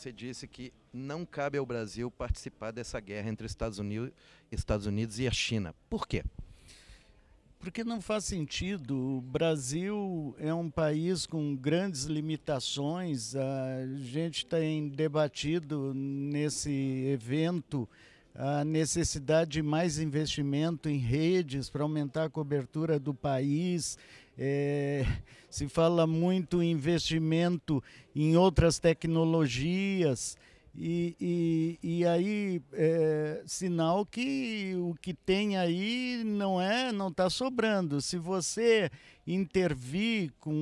você disse que não cabe ao Brasil participar dessa guerra entre Estados Unidos, Estados Unidos e a China. Por quê? Porque não faz sentido. O Brasil é um país com grandes limitações. A gente tem debatido nesse evento a necessidade de mais investimento em redes para aumentar a cobertura do país. É, se fala muito em investimento em outras tecnologias. E, e, e aí, é, sinal que o que tem aí não é, não está sobrando. Se você intervir com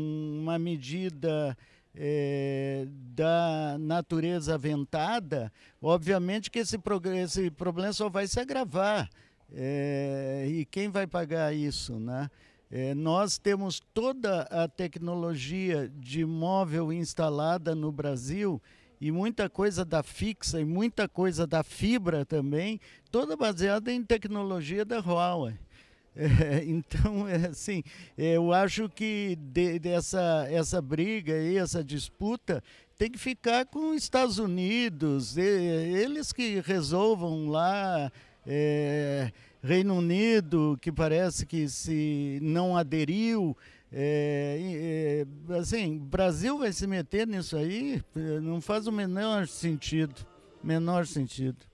uma medida é, da natureza aventada, obviamente que esse, esse problema só vai se agravar. É, e quem vai pagar isso, né? É, nós temos toda a tecnologia de móvel instalada no Brasil e muita coisa da fixa e muita coisa da fibra também, toda baseada em tecnologia da Huawei. É, então, é, assim, eu acho que de, dessa essa briga e essa disputa tem que ficar com os Estados Unidos, e, eles que resolvam lá. É, Reino Unido, que parece que se não aderiu. É, é, assim, Brasil vai se meter nisso aí? É, não faz o menor sentido. Menor sentido.